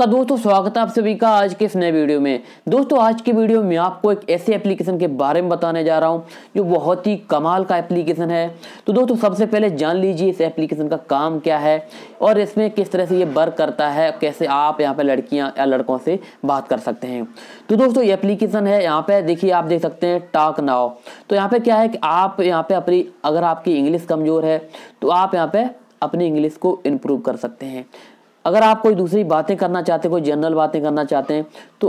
नमस्कार दोस्तों स्वागत है आप सभी का आज के इस नए वीडियो में दोस्तों आज की वीडियो में आपको एक ऐसे एप्लीकेशन के बारे में बताने जा रहा हूं जो बहुत ही कमाल का एप्लीकेशन है तो दोस्तों सबसे पहले जान लीजिए इस एप्लीकेशन का काम क्या है और इसमें किस तरह से ये वर्क करता है कैसे आप यहाँ पर लड़कियाँ या लड़कों से बात कर सकते हैं तो दोस्तों ये एप्लीकेशन है यहाँ पर देखिए आप देख सकते हैं टाक नाव तो यहाँ पर क्या है कि आप यहाँ पर अपनी अगर आपकी इंग्लिश कमज़ोर है तो आप यहाँ पर अपनी इंग्लिश को इम्प्रूव कर सकते हैं अगर आप कोई दूसरी बातें करना चाहते हैं कोई जनरल बातें करना चाहते हैं तो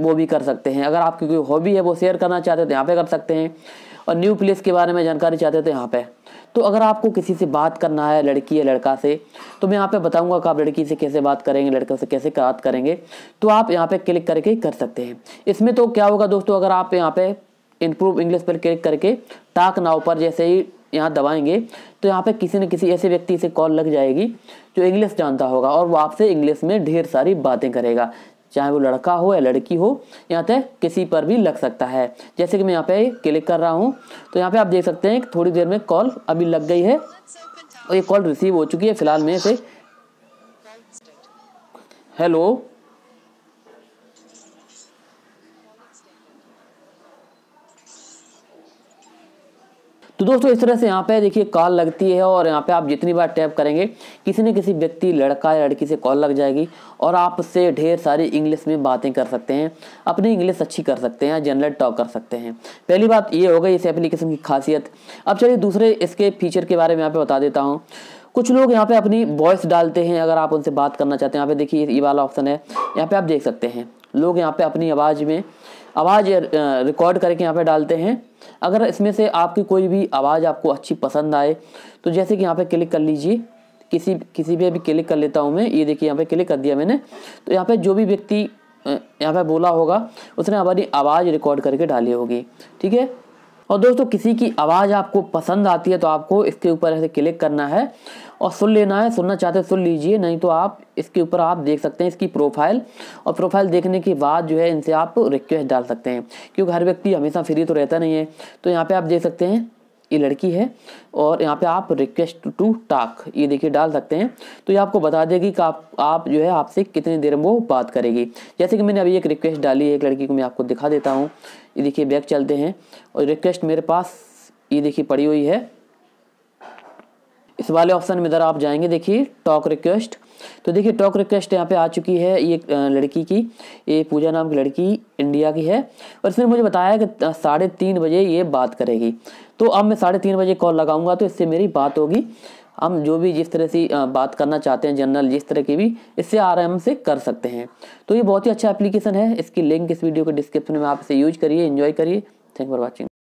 वो भी कर सकते हैं अगर आपकी कोई हॉबी है वो शेयर करना चाहते हैं तो यहाँ पे कर सकते हैं और न्यू प्लेस के बारे में जानकारी चाहते हैं तो यहाँ पे तो अगर आपको किसी से बात करना है लड़की या लड़का से तो मैं यहाँ पे बताऊंगा कि आप लड़की से कैसे बात करेंगे लड़के से कैसे बात करेंगे तो आप यहाँ पे क्लिक करके कर सकते हैं इसमें तो क्या होगा दोस्तों अगर आप यहाँ पे इम्प्रूव इंग्लिश पर क्लिक करके टाक नाव पर जैसे ही यहाँ दबाएंगे तो यहाँ पे किसी न किसी ऐसे व्यक्ति से कॉल लग जाएगी जो इंग्लिश जानता होगा और वो आपसे इंग्लिश में ढेर सारी बातें करेगा चाहे वो लड़का हो या लड़की हो यहाँ तक किसी पर भी लग सकता है जैसे कि मैं यहाँ पे क्लिक कर रहा हूँ तो यहाँ पे आप देख सकते हैं थोड़ी देर में कॉल अभी लग गई है और ये कॉल रिसीव हो चुकी है फिलहाल मैं से हेलो तो दोस्तों इस तरह से यहाँ पे देखिए कॉल लगती है और यहाँ पे आप जितनी बार टैप करेंगे किसी न किसी व्यक्ति लड़का या लड़की से कॉल लग जाएगी और आप उससे ढेर सारी इंग्लिश में बातें कर सकते हैं अपनी इंग्लिश अच्छी कर सकते हैं जनरल टॉक कर सकते हैं पहली बात ये हो गई इस एप्लीकेशन की खासियत अब चलिए दूसरे इसके फीचर के बारे में यहाँ पे बता देता हूँ कुछ लोग यहाँ पे अपनी वॉइस डालते हैं अगर आप उनसे बात करना चाहते हैं यहाँ पे देखिए ये वाला ऑप्शन है यहाँ पे आप देख सकते हैं लोग यहाँ पे अपनी आवाज़ में आवाज़ रिकॉर्ड करके यहाँ पे डालते हैं अगर इसमें से आपकी कोई भी आवाज़ आपको अच्छी पसंद आए तो जैसे कि यहाँ पे क्लिक कर लीजिए किसी किसी पे भी क्लिक कर लेता हूँ मैं ये देखिए यहाँ पे क्लिक कर दिया मैंने तो यहाँ पे जो भी व्यक्ति यहाँ पे बोला होगा उसने हमारी आवाज़ रिकॉर्ड करके डाली होगी ठीक है और दोस्तों किसी की आवाज़ आपको पसंद आती है तो आपको इसके ऊपर ऐसे क्लिक करना है और सुन लेना है सुनना चाहते हैं सुन लीजिए नहीं तो आप इसके ऊपर आप देख सकते हैं इसकी प्रोफाइल और प्रोफाइल देखने के बाद जो है इनसे आप रिक्वेस्ट डाल सकते हैं क्योंकि हर व्यक्ति हमेशा फ्री तो रहता नहीं है तो यहाँ पर आप देख सकते हैं ये लड़की है और यहाँ पे आप रिक्वेस्ट टू टाक ये देखिए डाल सकते हैं तो ये आपको बता देगी कि आप आप जो है आपसे कितनी देर में वो बात करेगी जैसे कि मैंने अभी एक रिक्वेस्ट डाली है एक लड़की को मैं आपको दिखा देता हूँ ये देखिए बैग चलते हैं और रिक्वेस्ट मेरे पास ये देखिए पड़ी हुई है इस वाले ऑप्शन में इधर आप जाएंगे देखिए टॉक रिक्वेस्ट तो देखिए टॉक रिक्वेस्ट यहाँ पे आ चुकी है ये लड़की की ये पूजा नाम की लड़की इंडिया की है और इसने मुझे बताया कि साढ़े तीन बजे ये बात करेगी तो अब मैं साढ़े तीन बजे कॉल लगाऊंगा तो इससे मेरी बात होगी हम जो भी जिस तरह से बात करना चाहते हैं जनरल जिस तरह की भी इससे आराम से कर सकते हैं तो ये बहुत ही अच्छा एप्लीकेशन है इसकी लिंक इस वीडियो के डिस्क्रिप्शन में आप इसे यूज करिए इन्जॉय करिए थैंक फॉर वॉचिंग